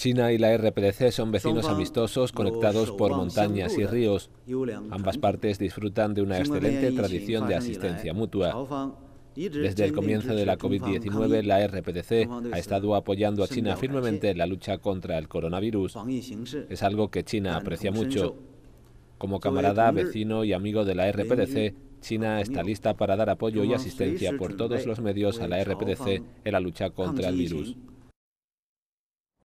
China y la RPDC son vecinos amistosos conectados por montañas y ríos. Ambas partes disfrutan de una excelente tradición de asistencia mutua. Desde el comienzo de la COVID-19, la RPDC ha estado apoyando a China firmemente en la lucha contra el coronavirus. Es algo que China aprecia mucho. Como camarada, vecino y amigo de la RPDC, China está lista para dar apoyo y asistencia por todos los medios a la RPDC en la lucha contra el virus.